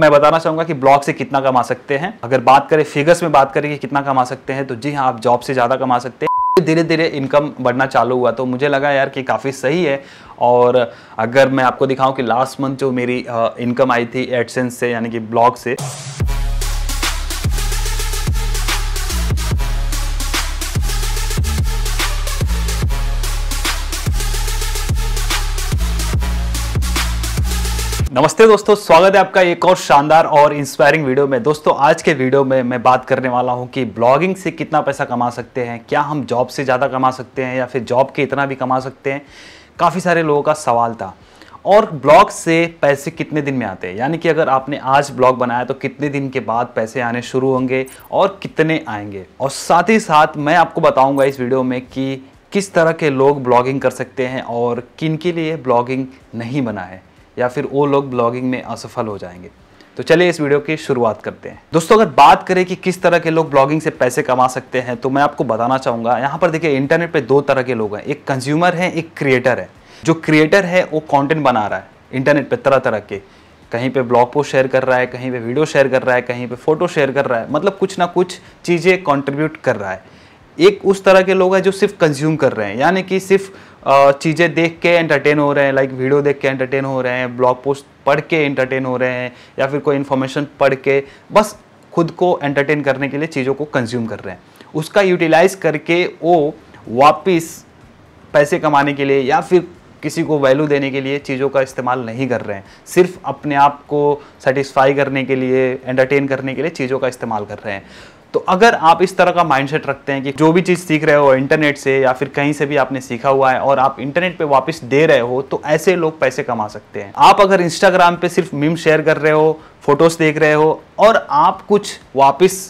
मैं बताना चाहूंगा कि ब्लॉग से कितना कमा सकते हैं अगर बात करें फिगर्स में बात करें कि कितना कमा सकते हैं तो जी हाँ आप जॉब से ज़्यादा कमा सकते हैं धीरे धीरे इनकम बढ़ना चालू हुआ तो मुझे लगा यार कि काफ़ी सही है और अगर मैं आपको दिखाऊं कि लास्ट मंथ जो मेरी इनकम आई थी एडसेंस से यानी कि ब्लॉग से नमस्ते दोस्तों स्वागत है आपका एक और शानदार और इंस्पायरिंग वीडियो में दोस्तों आज के वीडियो में मैं बात करने वाला हूं कि ब्लॉगिंग से कितना पैसा कमा सकते हैं क्या हम जॉब से ज़्यादा कमा सकते हैं या फिर जॉब के इतना भी कमा सकते हैं काफ़ी सारे लोगों का सवाल था और ब्लॉग से पैसे कितने दिन में आते हैं यानी कि अगर आपने आज ब्लॉग बनाया तो कितने दिन के बाद पैसे आने शुरू होंगे और कितने आएंगे और साथ ही साथ मैं आपको बताऊँगा इस वीडियो में कि किस तरह के लोग ब्लॉगिंग कर सकते हैं और किन के लिए ब्लॉगिंग नहीं बना है या फिर वो लोग ब्लॉगिंग में असफल हो जाएंगे तो चलिए इस वीडियो की शुरुआत करते हैं दोस्तों अगर बात करें कि किस तरह के लोग ब्लॉगिंग से पैसे कमा सकते हैं तो मैं आपको बताना चाहूँगा यहाँ पर देखिए इंटरनेट पे दो तरह के लोग हैं एक कंज्यूमर है एक क्रिएटर है जो क्रिएटर है वो कंटेंट बना रहा है इंटरनेट पे तरह तरह के कहीं पे ब्लॉग पोस्ट शेयर कर रहा है कहीं पे वीडियो शेयर कर रहा है कहीं पे फोटो शेयर कर रहा है मतलब कुछ ना कुछ चीज़ें कंट्रीब्यूट कर रहा है एक उस तरह के लोग हैं जो सिर्फ कंज्यूम कर रहे हैं यानी कि सिर्फ चीज़ें देख के एंटरटेन हो रहे हैं लाइक वीडियो देख के एंटरटेन हो रहे हैं ब्लॉग पोस्ट पढ़ के एंटरटेन हो रहे हैं या फिर कोई इन्फॉर्मेशन पढ़ के बस खुद को एंटरटेन करने के लिए चीज़ों को कंज्यूम कर रहे हैं उसका यूटिलाइज करके वो वापस पैसे कमाने के लिए या फिर किसी को वैल्यू देने के लिए चीज़ों का इस्तेमाल नहीं कर रहे हैं सिर्फ अपने आप को सेटिस्फाई करने के लिए एंटरटेन करने के लिए चीज़ों का इस्तेमाल कर रहे हैं तो अगर आप इस तरह का माइंडसेट रखते हैं कि जो भी चीज़ सीख रहे हो इंटरनेट से या फिर कहीं से भी आपने सीखा हुआ है और आप इंटरनेट पे वापस दे रहे हो तो ऐसे लोग पैसे कमा सकते हैं आप अगर इंस्टाग्राम पे सिर्फ मीम शेयर कर रहे हो फोटोज़ देख रहे हो और आप कुछ वापस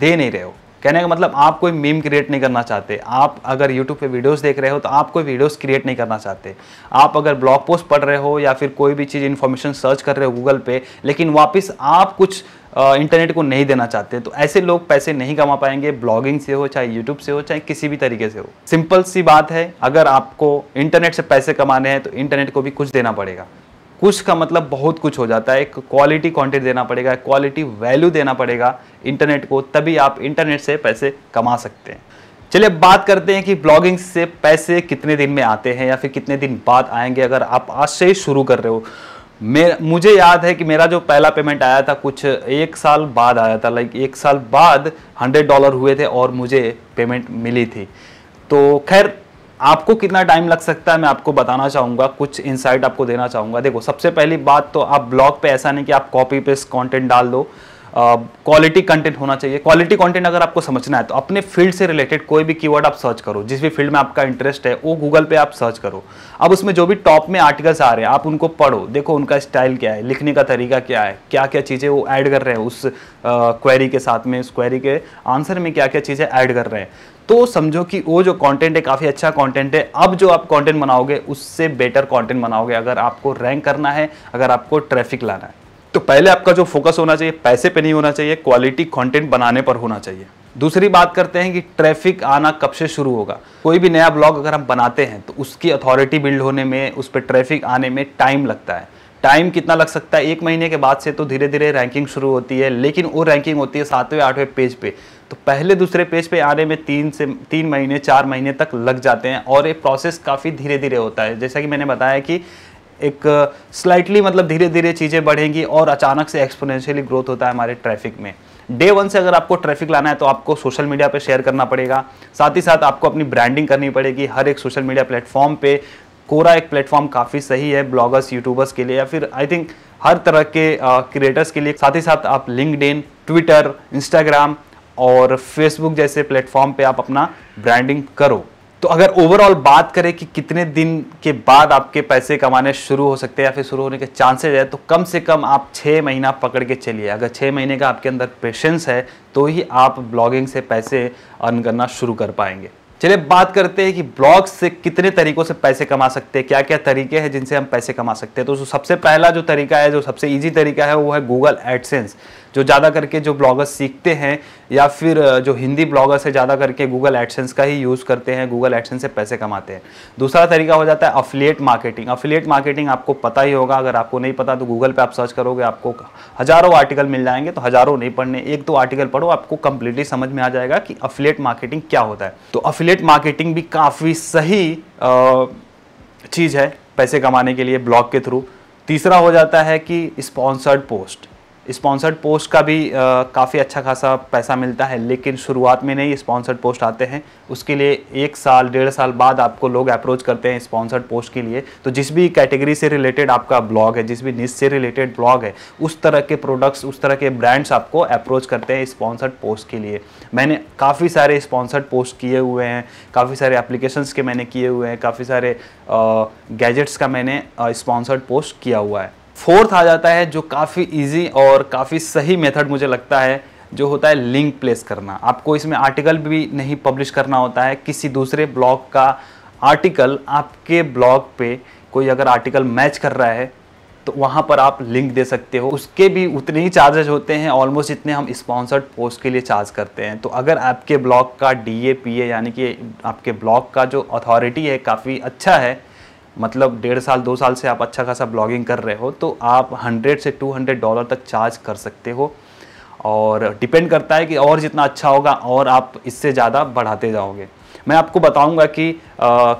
दे नहीं रहे हो कहने का मतलब आप कोई मीम क्रिएट नहीं करना चाहते आप अगर यूट्यूब पे वीडियोस देख रहे हो तो आप कोई वीडियोस क्रिएट नहीं करना चाहते आप अगर ब्लॉग पोस्ट पढ़ रहे हो या फिर कोई भी चीज़ इन्फॉर्मेशन सर्च कर रहे हो गूगल पे लेकिन वापस आप कुछ इंटरनेट को नहीं देना चाहते तो ऐसे लोग पैसे नहीं कमा पाएंगे ब्लॉगिंग से हो चाहे यूट्यूब से हो चाहे किसी भी तरीके से हो सिंपल सी बात है अगर आपको इंटरनेट से पैसे कमाने हैं तो इंटरनेट को भी कुछ देना पड़ेगा कुछ का मतलब बहुत कुछ हो जाता है एक क्वालिटी कंटेंट देना पड़ेगा क्वालिटी वैल्यू देना पड़ेगा इंटरनेट को तभी आप इंटरनेट से पैसे कमा सकते हैं चलिए बात करते हैं कि ब्लॉगिंग से पैसे कितने दिन में आते हैं या फिर कितने दिन बाद आएंगे अगर आप आज से ही शुरू कर रहे हो मेरा मुझे याद है कि मेरा जो पहला पेमेंट आया था कुछ एक साल बाद आया था लाइक एक साल बाद हंड्रेड डॉलर हुए थे और मुझे पेमेंट मिली थी तो खैर आपको कितना टाइम लग सकता है मैं आपको बताना चाहूँगा कुछ इनसाइट आपको देना चाहूँगा देखो सबसे पहली बात तो आप ब्लॉग पे ऐसा नहीं कि आप कॉपी पेस्ट कंटेंट डाल दो क्वालिटी कंटेंट होना चाहिए क्वालिटी कंटेंट अगर आपको समझना है तो अपने फील्ड से रिलेटेड कोई भी कीवर्ड आप सर्च करो जिस भी फील्ड में आपका इंटरेस्ट है वो गूगल पे आप सर्च करो अब उसमें जो भी टॉप में आर्टिकल्स आ रहे हैं आप उनको पढ़ो देखो उनका स्टाइल क्या है लिखने का तरीका क्या है क्या क्या चीज़ें वो ऐड कर रहे हैं उस क्वेरी के साथ में उस क्वेरी के आंसर में क्या क्या चीज़ें ऐड कर रहे हैं तो समझो कि वो जो कंटेंट है काफ़ी अच्छा कंटेंट है अब जो आप कंटेंट बनाओगे उससे बेटर कंटेंट बनाओगे अगर आपको रैंक करना है अगर आपको ट्रैफिक लाना है तो पहले आपका जो फोकस होना चाहिए पैसे पे नहीं होना चाहिए क्वालिटी कंटेंट बनाने पर होना चाहिए दूसरी बात करते हैं कि ट्रैफिक आना कब से शुरू होगा कोई भी नया ब्लॉग अगर हम बनाते हैं तो उसकी अथॉरिटी बिल्ड होने में उस पर ट्रैफिक आने में टाइम लगता है टाइम कितना लग सकता है एक महीने के बाद से तो धीरे धीरे रैंकिंग शुरू होती है लेकिन वो रैंकिंग होती है सातवें आठवें पेज पे तो पहले दूसरे पेज पे आने में तीन से तीन महीने चार महीने तक लग जाते हैं और ये प्रोसेस काफ़ी धीरे धीरे होता है जैसा कि मैंने बताया कि एक स्लाइटली मतलब धीरे धीरे चीज़ें बढ़ेंगी और अचानक से एक्सपोनेंशियली ग्रोथ होता है हमारे ट्रैफिक में डे वन से अगर आपको ट्रैफिक लाना है तो आपको सोशल मीडिया पर शेयर करना पड़ेगा साथ ही साथ आपको अपनी ब्रांडिंग करनी पड़ेगी हर एक सोशल मीडिया प्लेटफॉर्म पे कोरा एक प्लेटफॉर्म काफ़ी सही है ब्लॉगर्स यूट्यूबर्स के लिए या फिर आई थिंक हर तरह के क्रिएटर्स के लिए साथ ही साथ आप लिंकड ट्विटर इंस्टाग्राम और फेसबुक जैसे प्लेटफॉर्म पर आप अपना ब्रांडिंग करो तो अगर ओवरऑल बात करें कि कितने दिन के बाद आपके पैसे कमाने शुरू हो सकते हैं या फिर शुरू होने के चांसेज है तो कम से कम आप छः महीना पकड़ के चलिए अगर छः महीने का आपके अंदर पेशेंस है तो ही आप ब्लॉगिंग से पैसे अर्न करना शुरू कर पाएंगे चलिए बात करते हैं कि ब्लॉग से कितने तरीकों से पैसे कमा सकते हैं क्या क्या तरीके हैं जिनसे हम पैसे कमा सकते हैं तो सबसे पहला जो तरीका है जो सबसे ईजी तरीका है वो है गूगल एडसेंस जो ज़्यादा करके जो ब्लॉगर्स सीखते हैं या फिर जो हिंदी ब्लॉगर्स है ज़्यादा करके गूगल एडसेंस का ही यूज़ करते हैं गूगल एडसेंस से पैसे कमाते हैं दूसरा तरीका हो जाता है अफिलेट मार्केटिंग अफिलेट मार्केटिंग आपको पता ही होगा अगर आपको नहीं पता तो गूगल पर आप सर्च करोगे आपको हज़ारों आर्टिकल मिल जाएंगे तो हज़ारों नहीं पढ़ने एक दो आर्टिकल पढ़ो आपको कंप्लीटली समझ में आ जाएगा कि अफिलेट मार्केटिंग क्या होता है तो अफिलेट मार्केटिंग भी काफ़ी सही चीज़ है पैसे कमाने के लिए ब्लॉग के थ्रू तीसरा हो जाता है कि स्पॉन्सर्ड पोस्ट स्पॉन्सर्ड पोस्ट का भी काफ़ी अच्छा खासा पैसा मिलता है लेकिन शुरुआत में नहीं स्पॉन्सर्ड पोस्ट आते हैं उसके लिए एक साल डेढ़ साल बाद आपको लोग अप्रोच करते हैं स्पॉन्सर्ड पोस्ट के लिए तो जिस भी कैटेगरी से रिलेटेड आपका ब्लॉग है जिस भी निज से रिलेटेड ब्लॉग है उस तरह के प्रोडक्ट्स उस तरह के ब्रांड्स आपको अप्रोच करते हैं स्पॉन्सर्ड पोस्ट के लिए मैंने काफ़ी सारे स्पॉन्सर्ड पोस्ट किए हुए हैं काफ़ी सारे एप्लीकेशंस के मैंने किए हुए हैं काफ़ी सारे गैजेट्स का मैंने स्पॉन्सर्ड पोस्ट किया हुआ है फोर्थ आ जाता है जो काफ़ी इजी और काफ़ी सही मेथड मुझे लगता है जो होता है लिंक प्लेस करना आपको इसमें आर्टिकल भी नहीं पब्लिश करना होता है किसी दूसरे ब्लॉग का आर्टिकल आपके ब्लॉग पे कोई अगर आर्टिकल मैच कर रहा है तो वहाँ पर आप लिंक दे सकते हो उसके भी उतने ही चार्जेज होते हैं ऑलमोस्ट इतने हम स्पॉन्सर्ड पोस्ट के लिए चार्ज करते हैं तो अगर आपके ब्लॉग का डी ए पी ए यानी कि आपके ब्लॉग का जो अथॉरिटी है काफ़ी अच्छा है मतलब डेढ़ साल दो साल से आप अच्छा खासा ब्लॉगिंग कर रहे हो तो आप 100 से 200 डॉलर तक चार्ज कर सकते हो और डिपेंड करता है कि और जितना अच्छा होगा और आप इससे ज़्यादा बढ़ाते जाओगे मैं आपको बताऊंगा कि आ,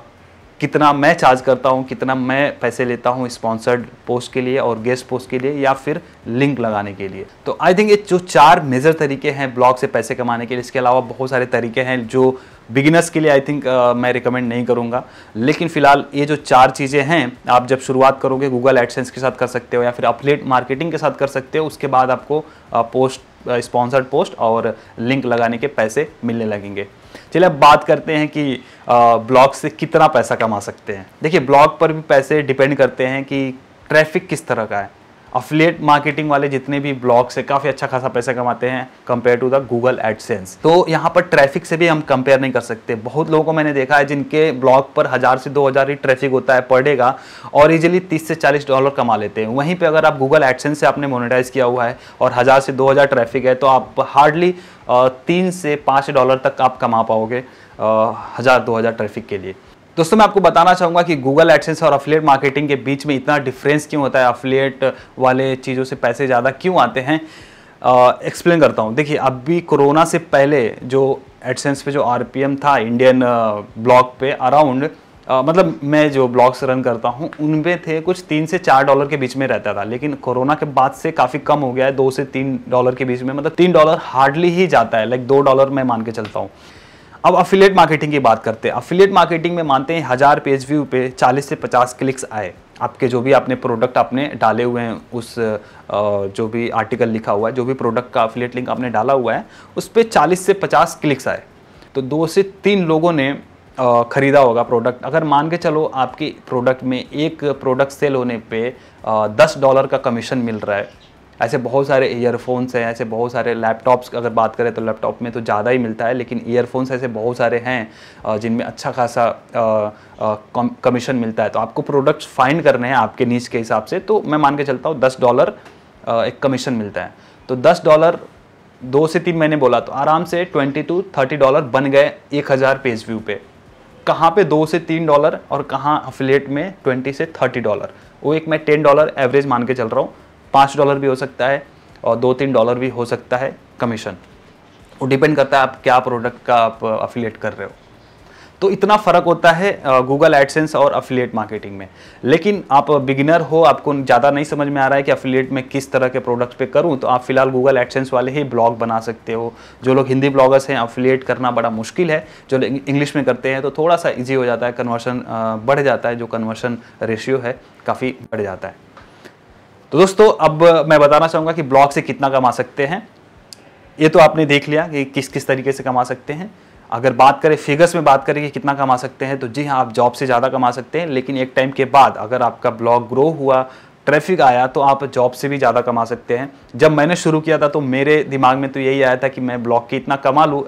कितना मैं चार्ज करता हूँ कितना मैं पैसे लेता हूँ स्पॉन्सर्ड पोस्ट के लिए और गेस्ट पोस्ट के लिए या फिर लिंक लगाने के लिए तो आई थिंक ये जो चार मेजर तरीके हैं ब्लॉग से पैसे कमाने के लिए इसके अलावा बहुत सारे तरीके हैं जो बिगिनर्स के लिए आई थिंक uh, मैं रिकमेंड नहीं करूंगा लेकिन फिलहाल ये जो चार चीज़ें हैं आप जब शुरुआत करोगे गूगल एडसेंस के साथ कर सकते हो या फिर अपलेट मार्केटिंग के साथ कर सकते हो उसके बाद आपको पोस्ट स्पॉन्सर्ड पोस्ट और लिंक लगाने के पैसे मिलने लगेंगे चलिए अब बात करते हैं कि ब्लॉग से कितना पैसा कमा सकते हैं देखिए ब्लॉग पर भी पैसे डिपेंड करते हैं कि ट्रैफिक किस तरह का है अफिलेट मार्केटिंग वाले जितने भी ब्लॉग से काफ़ी अच्छा खासा पैसा कमाते हैं compare to the Google AdSense तो यहाँ पर ट्रैफिक से भी हम कंपेयर नहीं कर सकते बहुत लोगों को मैंने देखा है जिनके ब्लॉग पर हज़ार से दो हज़ार ही ट्रैफिक होता है पर डे का और इजिली तीस से चालीस डॉलर कमा लेते हैं वहीं पर अगर आप गूगल एडसेंस से आपने मोनिटाइज किया हुआ है और हज़ार से दो हज़ार ट्रैफिक है तो आप हार्डली तीन से पाँच डॉलर तक आप कमा पाओगे हज़ार दो हज़ार ट्रैफिक के लिए दोस्तों मैं आपको बताना चाहूँगा कि गूगल एडसेंस और अफिलेट मार्केटिंग के बीच में इतना डिफरेंस क्यों होता है अफिलेट वाले चीज़ों से पैसे ज़्यादा क्यों आते हैं एक्सप्लेन करता हूँ देखिए अभी कोरोना से पहले जो एडसेंस पे जो आर था इंडियन ब्लॉग पे अराउंड मतलब मैं जो ब्लॉग्स रन करता हूँ उनमें थे कुछ तीन से चार डॉलर के बीच में रहता था लेकिन कोरोना के बाद से काफ़ी कम हो गया है दो से तीन डॉलर के बीच में मतलब तीन डॉलर हार्डली ही जाता है लाइक दो डॉलर मैं मान के चलता हूँ अब अफिलेट मार्केटिंग की बात करते हैं अफिलेट मार्केटिंग में मानते हैं हज़ार पेज व्यू पे 40 से 50 क्लिक्स आए आपके जो भी आपने प्रोडक्ट आपने डाले हुए हैं उस जो भी आर्टिकल लिखा हुआ है जो भी प्रोडक्ट का अफिलेट लिंक आपने डाला हुआ है उस पर चालीस से पचास क्लिक्स आए तो दो से तीन लोगों ने ख़रीदा होगा प्रोडक्ट अगर मान के चलो आपके प्रोडक्ट में एक प्रोडक्ट सेल होने पे दस डॉलर का कमीशन मिल रहा है ऐसे बहुत सारे ईयरफोन्स हैं ऐसे बहुत सारे लैपटॉप्स अगर बात करें तो लैपटॉप में तो ज़्यादा ही मिलता है लेकिन ईयरफोन्स ऐसे बहुत सारे हैं जिनमें अच्छा खासा कमीशन मिलता है तो आपको प्रोडक्ट्स फाइंड करने हैं आपके नीच के हिसाब से तो मैं मान के चलता हूँ दस डॉलर एक कमीशन मिलता है तो दस डॉलर दो से तीन महीने बोला तो आराम से ट्वेंटी टू थर्टी डॉलर बन गए एक हज़ार पेज व्यू पे कहाँ पे दो से तीन डॉलर और कहाँ अफिलेट में ट्वेंटी से थर्टी डॉलर वो एक मैं टेन डॉलर एवरेज मान के चल रहा हूँ पाँच डॉलर भी हो सकता है और दो तीन डॉलर भी हो सकता है कमीशन वो डिपेंड करता है आप क्या प्रोडक्ट का आप अफिलेट कर रहे हो तो इतना फ़र्क होता है गूगल एडसेंस और अफिलेट मार्केटिंग में लेकिन आप बिगिनर हो आपको ज़्यादा नहीं समझ में आ रहा है कि अफिलेट में किस तरह के प्रोडक्ट्स पे करूं तो आप फिलहाल गूगल एडसेंस वाले ही ब्लॉग बना सकते हो जो लोग हिंदी ब्लॉगर्स हैं अफिलेट करना बड़ा मुश्किल है जो लोग इंग्लिश में करते हैं तो थोड़ा सा ईजी हो जाता है कन्वर्शन बढ़ जाता है जो कन्वर्शन रेशियो है काफ़ी बढ़ जाता है तो दोस्तों अब मैं बताना चाहूँगा कि ब्लॉग से कितना कमा सकते हैं ये तो आपने देख लिया कि किस किस तरीके से कमा सकते हैं अगर बात करें फिगर्स में बात करें कि कितना कमा सकते हैं तो जी हाँ आप जॉब से ज़्यादा कमा सकते हैं लेकिन एक टाइम के बाद अगर आपका ब्लॉग ग्रो हुआ ट्रैफिक आया तो आप जॉब से भी ज़्यादा कमा सकते हैं जब मैंने शुरू किया था तो मेरे दिमाग में तो यही आया था कि मैं ब्लॉग की इतना कमा लूँ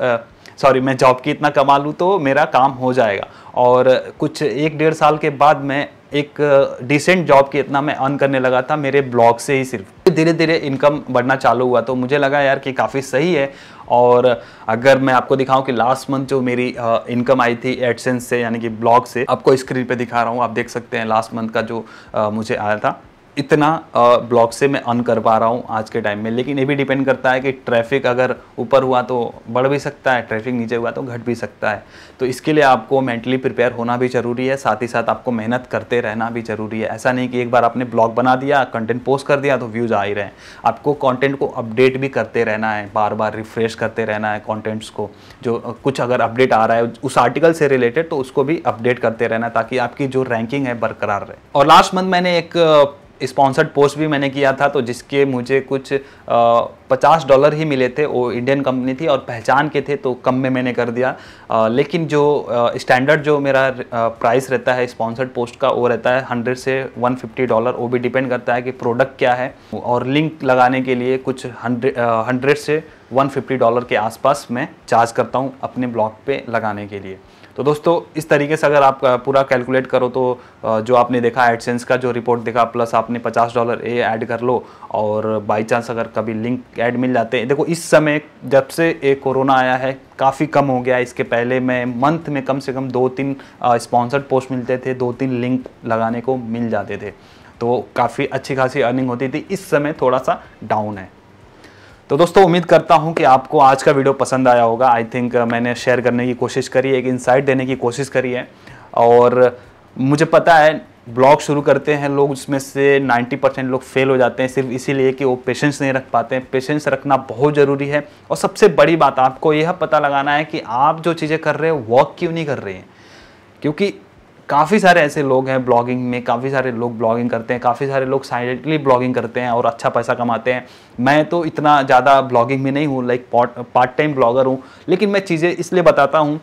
सॉरी मैं जॉब की इतना कमा लूँ तो मेरा काम हो जाएगा और कुछ एक डेढ़ साल के बाद मैं एक डिसेंट जॉब की इतना मैं अर्न करने लगा था मेरे ब्लॉग से ही सिर्फ धीरे धीरे इनकम बढ़ना चालू हुआ तो मुझे लगा यार कि काफ़ी सही है और अगर मैं आपको दिखाऊं कि लास्ट मंथ जो मेरी इनकम आई थी एडसेंस से यानी कि ब्लॉग से आपको स्क्रीन पे दिखा रहा हूँ आप देख सकते हैं लास्ट मंथ का जो मुझे आया था इतना ब्लॉक से मैं अन कर पा रहा हूँ आज के टाइम में लेकिन ये भी डिपेंड करता है कि ट्रैफिक अगर ऊपर हुआ तो बढ़ भी सकता है ट्रैफिक नीचे हुआ तो घट भी सकता है तो इसके लिए आपको मेंटली प्रिपेयर होना भी ज़रूरी है साथ ही साथ आपको मेहनत करते रहना भी ज़रूरी है ऐसा नहीं कि एक बार आपने ब्लॉग बना दिया कंटेंट पोस्ट कर दिया तो व्यूज़ आ ही रहे आपको कॉन्टेंट को अपडेट भी करते रहना है बार बार रिफ्रेश करते रहना है कॉन्टेंट्स को जो कुछ अगर अपडेट आ रहा है उस आर्टिकल से रिलेटेड तो उसको भी अपडेट करते रहना ताकि आपकी जो रैंकिंग है बरकरार रहे और लास्ट मंथ मैंने एक स्पॉन्सर्ड पोस्ट भी मैंने किया था तो जिसके मुझे कुछ पचास डॉलर ही मिले थे वो इंडियन कंपनी थी और पहचान के थे तो कम में मैंने कर दिया आ, लेकिन जो स्टैंडर्ड जो मेरा प्राइस रहता है स्पॉन्सर्ड पोस्ट का वो रहता है हंड्रेड से वन फिफ्टी डॉलर वो भी डिपेंड करता है कि प्रोडक्ट क्या है और लिंक लगाने के लिए कुछ हंड्रेड से 150 डॉलर के आसपास मैं चार्ज करता हूँ अपने ब्लॉक पे लगाने के लिए तो दोस्तों इस तरीके से अगर आप पूरा कैलकुलेट करो तो जो आपने देखा एडसेंस का जो रिपोर्ट देखा प्लस आपने 50 डॉलर ए ऐड कर लो और बाई चांस अगर कभी लिंक ऐड मिल जाते हैं देखो इस समय जब से एक कोरोना आया है काफ़ी कम हो गया इसके पहले मैं मंथ में कम से कम दो तीन स्पॉन्सर्ड पोस्ट मिलते थे दो तीन लिंक लगाने को मिल जाते थे तो काफ़ी अच्छी खासी अर्निंग होती थी इस समय थोड़ा सा डाउन है तो दोस्तों उम्मीद करता हूं कि आपको आज का वीडियो पसंद आया होगा आई थिंक uh, मैंने शेयर करने की कोशिश करी एक इंसाइट देने की कोशिश करी है और uh, मुझे पता है ब्लॉग शुरू करते हैं लोग उसमें से 90 परसेंट लोग फेल हो जाते हैं सिर्फ इसीलिए कि वो पेशेंस नहीं रख पाते हैं पेशेंस रखना बहुत ज़रूरी है और सबसे बड़ी बात आपको यह पता लगाना है कि आप जो चीज़ें कर रहे हैं वॉक क्यों नहीं कर रहे हैं क्योंकि काफ़ी सारे ऐसे लोग हैं ब्लॉगिंग में काफ़ी सारे लोग ब्लॉगिंग करते हैं काफ़ी सारे लोग साइलेंटली ब्लॉगिंग करते हैं और अच्छा पैसा कमाते हैं मैं तो इतना ज़्यादा ब्लॉगिंग में नहीं हूँ लाइक पार्ट टाइम ब्लॉगर हूँ लेकिन मैं चीज़ें इसलिए बताता हूँ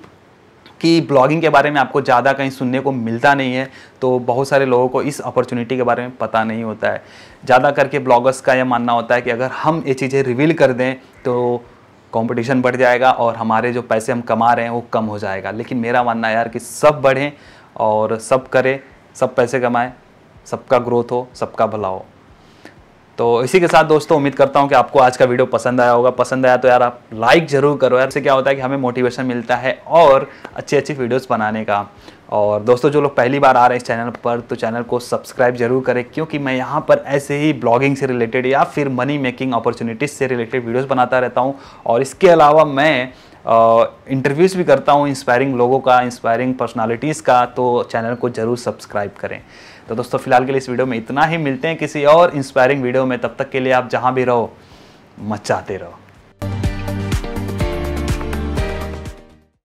कि ब्लॉगिंग के बारे में आपको ज़्यादा कहीं सुनने को मिलता नहीं है तो बहुत सारे लोगों को इस अपॉर्चुनिटी के बारे में पता नहीं होता है ज़्यादा करके ब्लॉगर्स का यह मानना होता है कि अगर हम ये चीज़ें रिवील कर दें तो कंपटीशन बढ़ जाएगा और हमारे जो पैसे हम कमा रहे हैं वो कम हो जाएगा लेकिन मेरा मानना यार कि सब बढ़ें और सब करें सब पैसे कमाएं सबका ग्रोथ हो सबका भला हो तो इसी के साथ दोस्तों उम्मीद करता हूँ कि आपको आज का वीडियो पसंद आया होगा पसंद आया तो यार आप लाइक जरूर करो यार से क्या होता है कि हमें मोटिवेशन मिलता है और अच्छी अच्छी वीडियोस बनाने का और दोस्तों जो लोग पहली बार आ रहे हैं इस चैनल पर तो चैनल को सब्सक्राइब जरूर करें क्योंकि मैं यहाँ पर ऐसे ही ब्लॉगिंग से रिलेटेड या फिर मनी मेकिंग अपॉर्चुनिटीज़ से रिलेटेड वीडियोज़ बनाता रहता हूँ और इसके अलावा मैं इंटरव्यूज़ भी करता हूँ इंस्पायरिंग लोगों का इंस्पायरिंग पर्सनालिटीज़ का तो चैनल को ज़रूर सब्सक्राइब करें तो दोस्तों फिलहाल के लिए इस वीडियो में इतना ही मिलते हैं किसी और इंस्पायरिंग वीडियो में तब तक के लिए आप जहाँ भी रहो मचाते रहो